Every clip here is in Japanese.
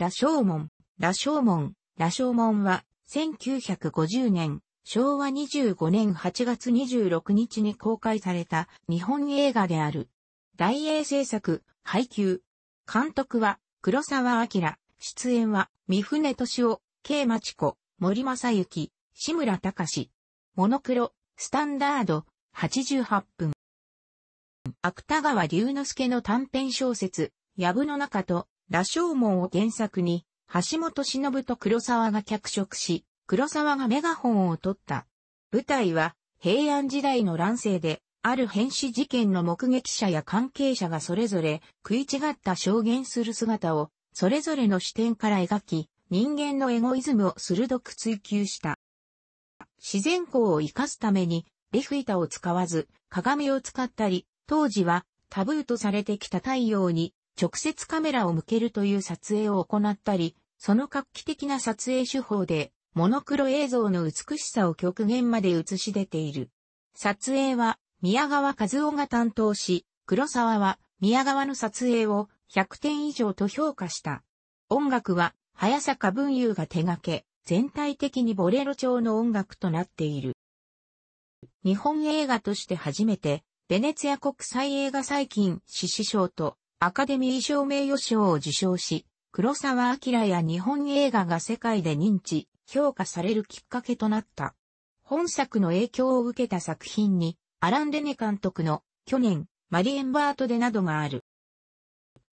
ラ・ラ・シショョーモン、ーモン、ラ・ショーモンは、1950年、昭和25年8月26日に公開された日本映画である。大英制作、配給。監督は、黒沢明。出演は、三船敏夫、K 町子、森正幸、志村隆。モノクロ、スタンダード、88分。芥川龍之介の短編小説、ヤブの中と羅生門を原作に、橋本忍と黒沢が脚色し、黒沢がメガホンを取った。舞台は、平安時代の乱世で、ある変死事件の目撃者や関係者がそれぞれ食い違った証言する姿を、それぞれの視点から描き、人間のエゴイズムを鋭く追求した。自然光を生かすために、レフ板を使わず、鏡を使ったり、当時はタブーとされてきた太陽に直接カメラを向けるという撮影を行ったり、その画期的な撮影手法で、モノクロ映像の美しさを極限まで映し出ている。撮影は、宮川和夫が担当し、黒沢は、宮川の撮影を100点以上と評価した。音楽は、早坂文雄が手掛け、全体的にボレロ調の音楽となっている。日本映画として初めて、ベネツィア国際映画最近、獅子賞とアカデミー賞名誉賞を受賞し、黒沢明や日本映画が世界で認知、評価されるきっかけとなった。本作の影響を受けた作品に、アラン・レネ監督の去年、マリエンバートでなどがある。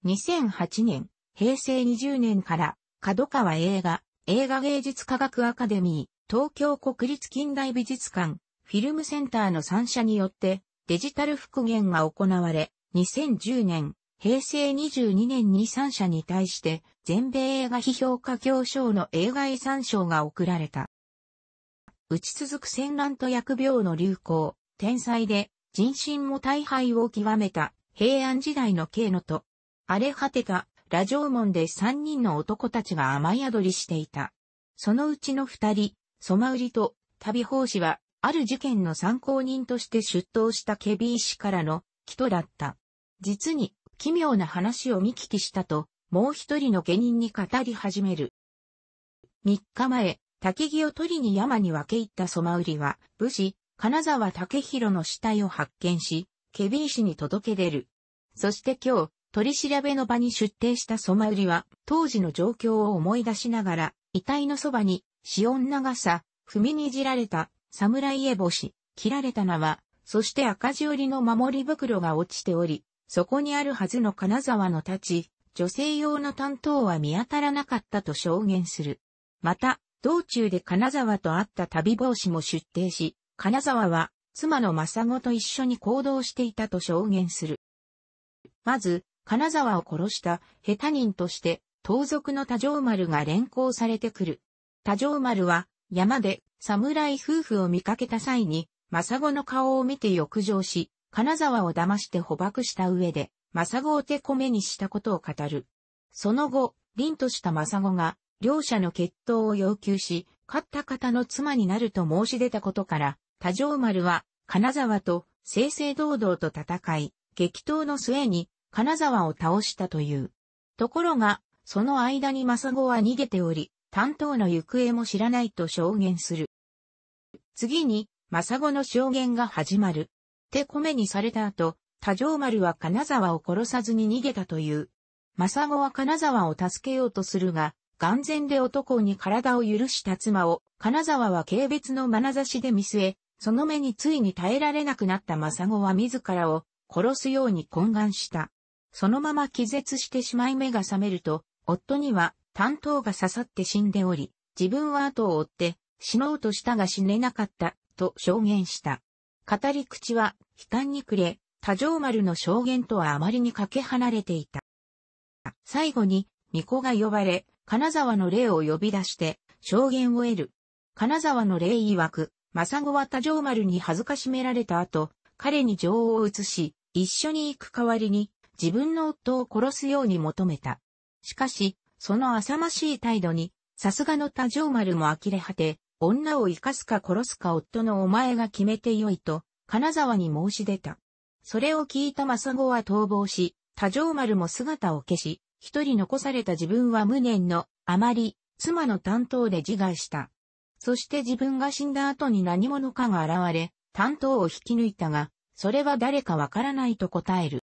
2008年、平成20年から、角川映画、映画芸術科学アカデミー、東京国立近代美術館、フィルムセンターの3社によって、デジタル復元が行われ、2010年、平成22年に3社に対して全米映画批評家協賞の映画遺産賞が贈られた。打ち続く戦乱と薬病の流行、天才で人心も大敗を極めた平安時代の慶野と荒れ果てたラジオ門で3人の男たちが雨宿りしていた。そのうちの2人、ソマウリと旅法師はある事件の参考人として出頭したケビー氏からの人だった。実に奇妙な話を見聞きしたと、もう一人の下人に語り始める。三日前、竹木を取りに山に分け入ったソマウリは、武士、金沢武弘の死体を発見し、ケビン氏に届け出る。そして今日、取り調べの場に出廷したソマウリは、当時の状況を思い出しながら、遺体のそばに、音長さ、踏みにじられた、侍絵星、切られた縄、そして赤字折りの守り袋が落ちており、そこにあるはずの金沢の太刀、女性用の担当は見当たらなかったと証言する。また、道中で金沢と会った旅帽子も出廷し、金沢は妻の政子と一緒に行動していたと証言する。まず、金沢を殺した下手人として、盗賊の多城丸が連行されてくる。多城丸は、山で侍夫婦を見かけた際に、政子の顔を見て欲情し、金沢を騙して捕獲した上で、政子を手こめにしたことを語る。その後、凛とした政子が、両者の決闘を要求し、勝った方の妻になると申し出たことから、多条丸は、金沢と正々堂々と戦い、激闘の末に金沢を倒したという。ところが、その間に政子は逃げており、担当の行方も知らないと証言する。次に、政子の証言が始まる。て米にされた後、多城丸は金沢を殺さずに逃げたという。政子は金沢を助けようとするが、眼前で男に体を許した妻を、金沢は軽蔑の眼差しで見据え、その目についに耐えられなくなった政子は自らを殺すように懇願した。そのまま気絶してしまい目が覚めると、夫には担当が刺さって死んでおり、自分は後を追って死のうとしたが死ねなかった、と証言した。語り口は悲観に暮れ、多条丸の証言とはあまりにかけ離れていた。最後に、巫女が呼ばれ、金沢の霊を呼び出して、証言を得る。金沢の霊曰く、政子は多条丸に恥ずかしめられた後、彼に情を移し、一緒に行く代わりに、自分の夫を殺すように求めた。しかし、その浅ましい態度に、さすがの多条丸も呆れ果て、女を生かすか殺すか夫のお前が決めてよいと、金沢に申し出た。それを聞いた正子は逃亡し、多城丸も姿を消し、一人残された自分は無念の、あまり、妻の担当で自害した。そして自分が死んだ後に何者かが現れ、担当を引き抜いたが、それは誰かわからないと答える。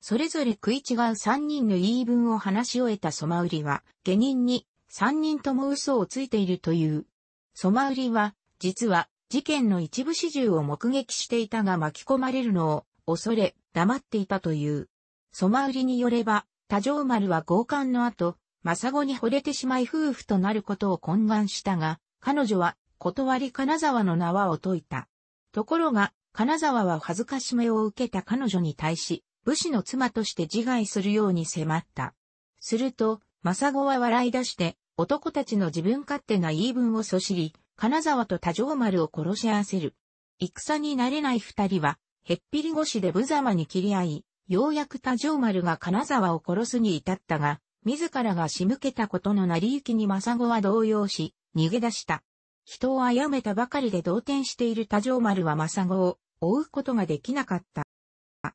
それぞれ食い違う三人の言い分を話し終えたソマウリは、下人に三人とも嘘をついているという。ソマウリは、実は事件の一部始終を目撃していたが巻き込まれるのを恐れ、黙っていたという。ソマウリによれば、多条丸は強姦の後、サ子に惚れてしまい夫婦となることを懇願したが、彼女は断り金沢の縄を解いた。ところが、金沢は恥ずかしめを受けた彼女に対し、武士の妻として自害するように迫った。すると、サ子は笑い出して、男たちの自分勝手な言い分をそしり、金沢と多条丸を殺し合わせる。戦になれない二人は、へっぴり腰で無様に切り合い、ようやく多条丸が金沢を殺すに至ったが、自らが仕向けたことの成り行きに政子は動揺し、逃げ出した。人を殺めたばかりで動転している多条丸は政子を追うことができなかった。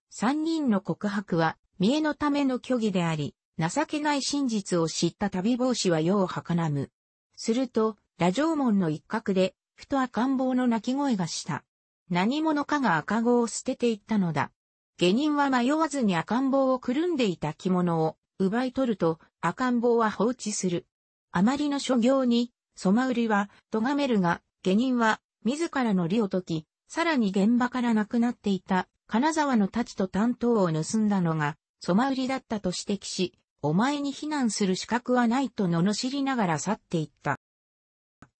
三人の告白は、見栄のための虚偽であり、情けない真実を知った旅帽子は世を儚む。すると、ラジオ門の一角で、ふと赤ん坊の泣き声がした。何者かが赤子を捨てていったのだ。下人は迷わずに赤ん坊をくるんでいた着物を奪い取ると赤ん坊は放置する。あまりの所業に、ソマウリは咎めるが、下人は自らの利を解き、さらに現場から亡くなっていた金沢の太刀と担当を盗んだのが、ソマウリだったと指摘し、お前に避難する資格はないと罵りながら去っていった。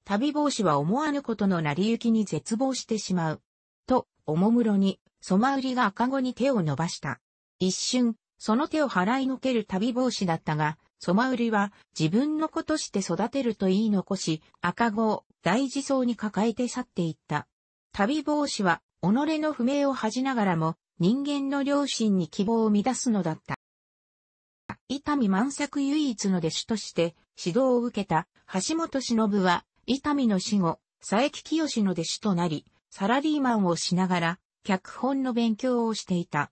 旅帽子は思わぬことの成り行きに絶望してしまう。と、おもむろに、ソマウリが赤子に手を伸ばした。一瞬、その手を払いのける旅帽子だったが、ソマウリは自分の子として育てると言い残し、赤子を大事そうに抱えて去っていった。旅帽子は、己の不明を恥じながらも、人間の良心に希望を乱すのだった。伊丹万作唯一の弟子として指導を受けた橋本忍は伊丹の死後、佐伯清の弟子となり、サラリーマンをしながら、脚本の勉強をしていた。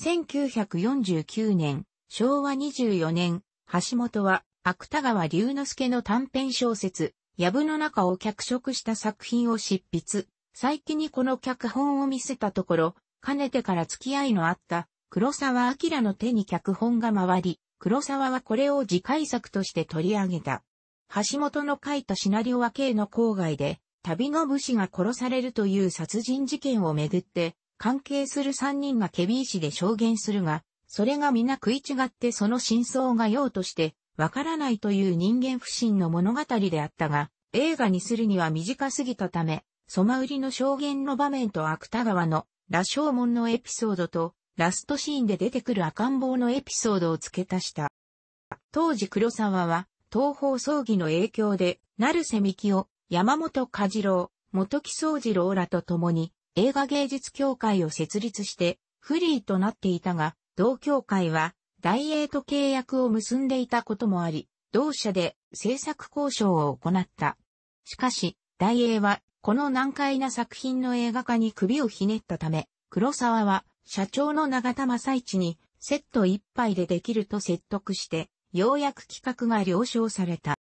1949年、昭和24年、橋本は、芥川龍之介の短編小説、藪の中を脚色した作品を執筆。最近にこの脚本を見せたところ、かねてから付き合いのあった黒沢明の手に脚本が回り、黒沢はこれを次回作として取り上げた。橋本の書いたシナリオは K の郊外で、旅の武士が殺されるという殺人事件をめぐって、関係する三人がケビー氏で証言するが、それが皆食い違ってその真相が用として、わからないという人間不信の物語であったが、映画にするには短すぎたため、ソマウリの証言の場面と芥川の羅生門のエピソードと、ラストシーンで出てくる赤ん坊のエピソードを付け足した。当時黒沢は、東方葬儀の影響で、成瀬幹夫、山本和郎、元木宗次郎らと共に映画芸術協会を設立してフリーとなっていたが、同協会は大英と契約を結んでいたこともあり、同社で制作交渉を行った。しかし、大英はこの難解な作品の映画化に首をひねったため、黒沢は社長の永田正一にセット一杯でできると説得してようやく企画が了承された。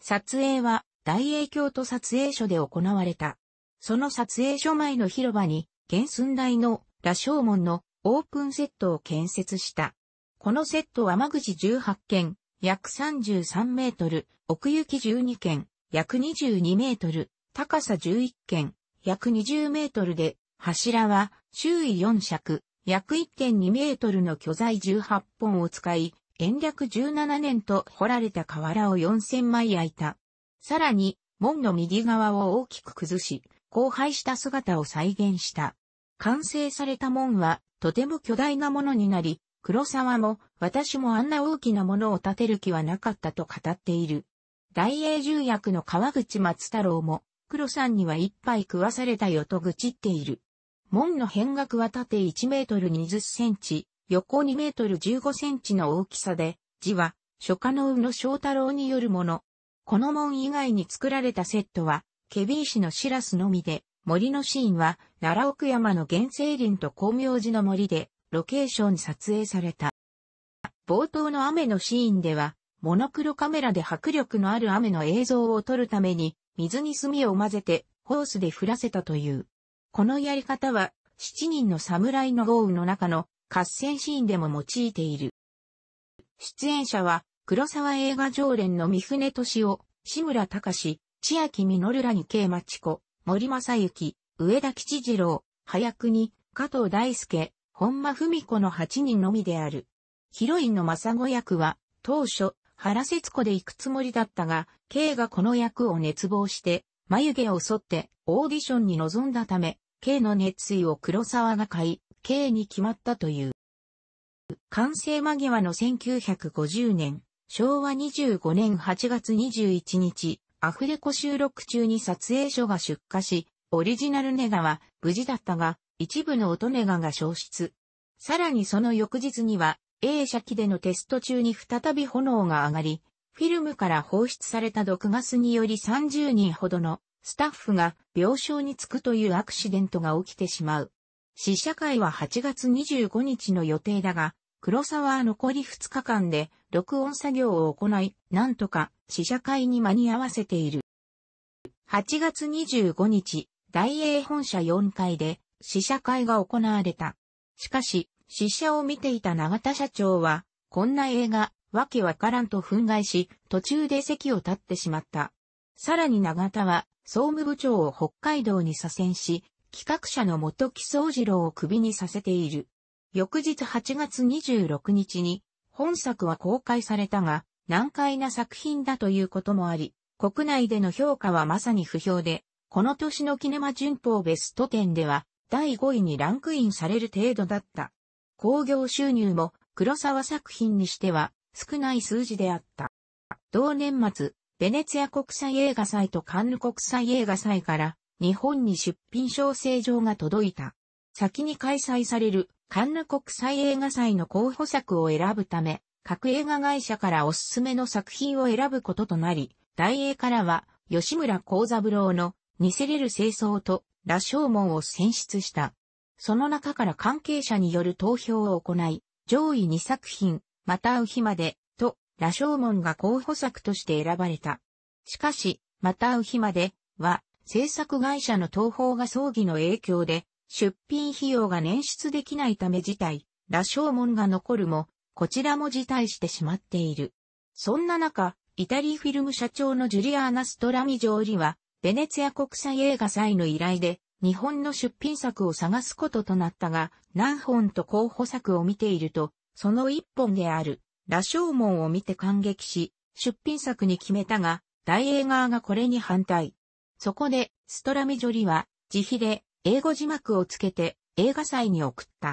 撮影は大英京都撮影所で行われた。その撮影所前の広場に原寸大の羅生門のオープンセットを建設した。このセットは間口18件、約33メートル、奥行き12件、約22メートル、高さ11件、約20メートルで、柱は周囲4尺、約1.2メートルの巨材18本を使い、延暦17年と掘られた瓦を4000枚焼いた。さらに、門の右側を大きく崩し、荒廃した姿を再現した。完成された門は、とても巨大なものになり、黒沢も、私もあんな大きなものを建てる気はなかったと語っている。大英重役の川口松太郎も、黒さんには一杯食わされたよと愚痴っている。門の変額は縦1メートル20センチ、横2メートル15センチの大きさで、字は、書家の宇野章太郎によるもの。この門以外に作られたセットは、ケビー氏のシラスのみで、森のシーンは、奈良奥山の原生林と光明寺の森で、ロケーションに撮影された。冒頭の雨のシーンでは、モノクロカメラで迫力のある雨の映像を撮るために、水に炭を混ぜて、ホースで降らせたという。このやり方は、七人の侍の豪雨の中の合戦シーンでも用いている。出演者は、黒沢映画常連の三船敏夫、志村隆、千秋実らに慶町子、森正幸、上田吉次郎、早国、加藤大輔、本間文子の8人のみである。ヒロインの正子役は、当初、原節子で行くつもりだったが、K がこの役を熱望して、眉毛を剃ってオーディションに臨んだため、K の熱意を黒沢が買い、刑に決まったという。完成間際の1950年、昭和25年8月21日、アフレコ収録中に撮影所が出火し、オリジナルネガは無事だったが、一部の音ネガが消失。さらにその翌日には、A 社機でのテスト中に再び炎が上がり、フィルムから放出された毒ガスにより30人ほどのスタッフが病床につくというアクシデントが起きてしまう。試写会は8月25日の予定だが、黒沢は残り2日間で録音作業を行い、なんとか試写会に間に合わせている。8月25日、大英本社4階で試写会が行われた。しかし、試写を見ていた永田社長は、こんな映画、わけわからんと憤慨し、途中で席を立ってしまった。さらに永田は、総務部長を北海道に左遷し、企画者の元木宗次郎をクビにさせている。翌日8月26日に本作は公開されたが、難解な作品だということもあり、国内での評価はまさに不評で、この年のキネマ旬報ベスト10では第5位にランクインされる程度だった。興行収入も黒沢作品にしては少ない数字であった。同年末、ベネツィア国際映画祭とカンヌ国際映画祭から日本に出品調整状が届いた。先に開催されるカンヌ国際映画祭の候補作を選ぶため、各映画会社からおすすめの作品を選ぶこととなり、大英からは吉村幸三郎の似せれる清掃と羅生門を選出した。その中から関係者による投票を行い、上位2作品、また会う日まで、と、羅生門が候補作として選ばれた。しかし、また会う日まで、は、制作会社の東宝が葬儀の影響で、出品費用が捻出できないため自体、羅生門が残るも、こちらも辞退してしまっている。そんな中、イタリーフィルム社長のジュリアーナ・ストラミジョーリは、ベネツィア国際映画祭の依頼で、日本の出品作を探すこととなったが、何本と候補作を見ていると、その一本である、羅生門を見て感激し、出品作に決めたが、大映側がこれに反対。そこで、ストラミジョリは、自費で、英語字幕をつけて、映画祭に送った。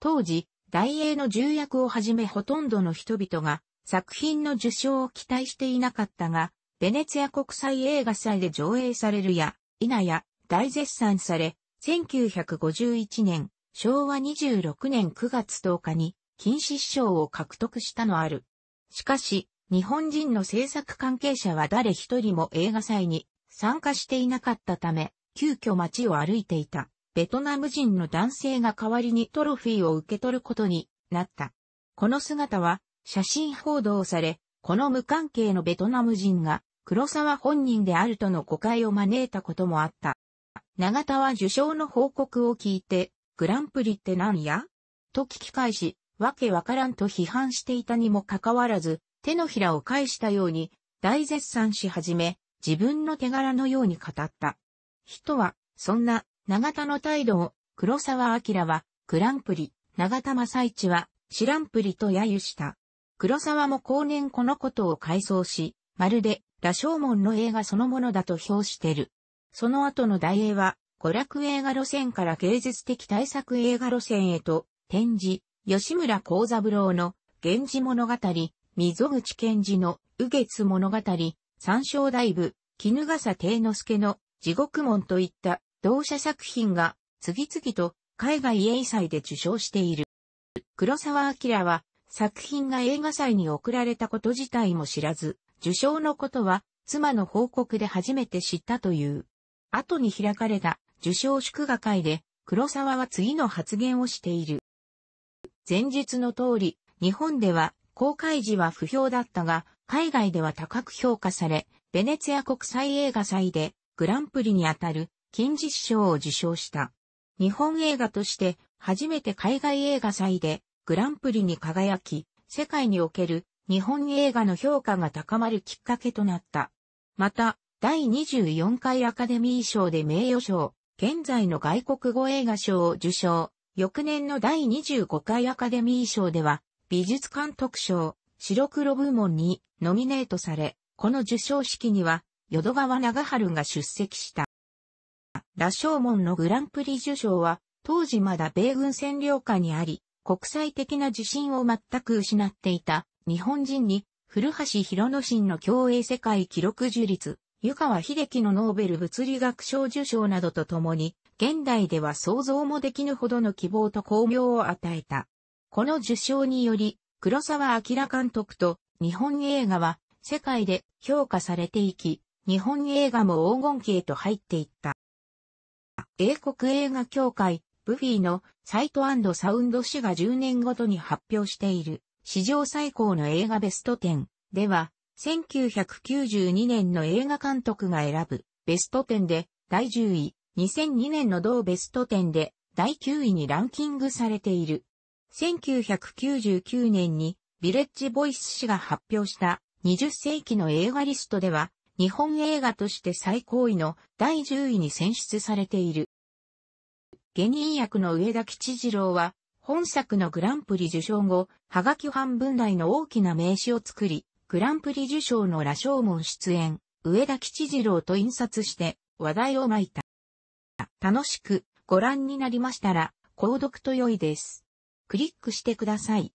当時、大英の重役をはじめほとんどの人々が、作品の受賞を期待していなかったが、ベネツィア国際映画祭で上映されるや、否や、大絶賛され、1951年、昭和26年9月10日に、禁止賞を獲得したのある。しかし、日本人の制作関係者は誰一人も映画祭に参加していなかったため、急遽街を歩いていた、ベトナム人の男性が代わりにトロフィーを受け取ることになった。この姿は、写真報道され、この無関係のベトナム人が、黒沢本人であるとの誤解を招いたこともあった。永田は受賞の報告を聞いて、グランプリって何やと聞き返し、わけわからんと批判していたにもかかわらず、手のひらを返したように、大絶賛し始め、自分の手柄のように語った。人は、そんな、長田の態度を、黒沢明は、グランプリ、長田正一は、知らんぷりと揶揄した。黒沢も後年このことを回想し、まるで、羅生門の映画そのものだと評してる。その後の大映は、娯楽映画路線から芸術的対策映画路線へと、展示、吉村幸三郎の、源氏物語、溝口賢治の、右月物語、三章大部、絹笠定之助の地獄門といった同社作品が次々と海外映祭で受賞している。黒沢明は作品が映画祭に送られたこと自体も知らず、受賞のことは妻の報告で初めて知ったという。後に開かれた受賞祝賀会で黒沢は次の発言をしている。前日の通り、日本では公開時は不評だったが、海外では高く評価され、ベネツィア国際映画祭でグランプリにあたる金獅子賞を受賞した。日本映画として初めて海外映画祭でグランプリに輝き、世界における日本映画の評価が高まるきっかけとなった。また、第24回アカデミー賞で名誉賞、現在の外国語映画賞を受賞。翌年の第25回アカデミー賞では、美術監督賞、白黒部門にノミネートされ、この受賞式には、淀川長春が出席した。羅生門のグランプリ受賞は、当時まだ米軍占領下にあり、国際的な自信を全く失っていた日本人に、古橋博之進の競泳世界記録樹立、湯川秀樹のノーベル物理学賞受賞などとともに、現代では想像もできぬほどの希望と巧妙を与えた。この受賞により、黒沢明監督と日本映画は世界で評価されていき、日本映画も黄金期へと入っていった。英国映画協会、ブフィーのサイトサウンド誌が10年ごとに発表している史上最高の映画ベスト10では、1992年の映画監督が選ぶベスト10で第10位、2002年の同ベスト10で第9位にランキングされている。1999年にビレッジボイス氏が発表した20世紀の映画リストでは、日本映画として最高位の第10位に選出されている。下人役の上田吉次郎は、本作のグランプリ受賞後、ハガキ半分台の大きな名刺を作り、グランプリ受賞の羅生門出演、上田吉次郎と印刷して話題を巻いた。楽しくご覧になりましたら、購読と良いです。クリックしてください。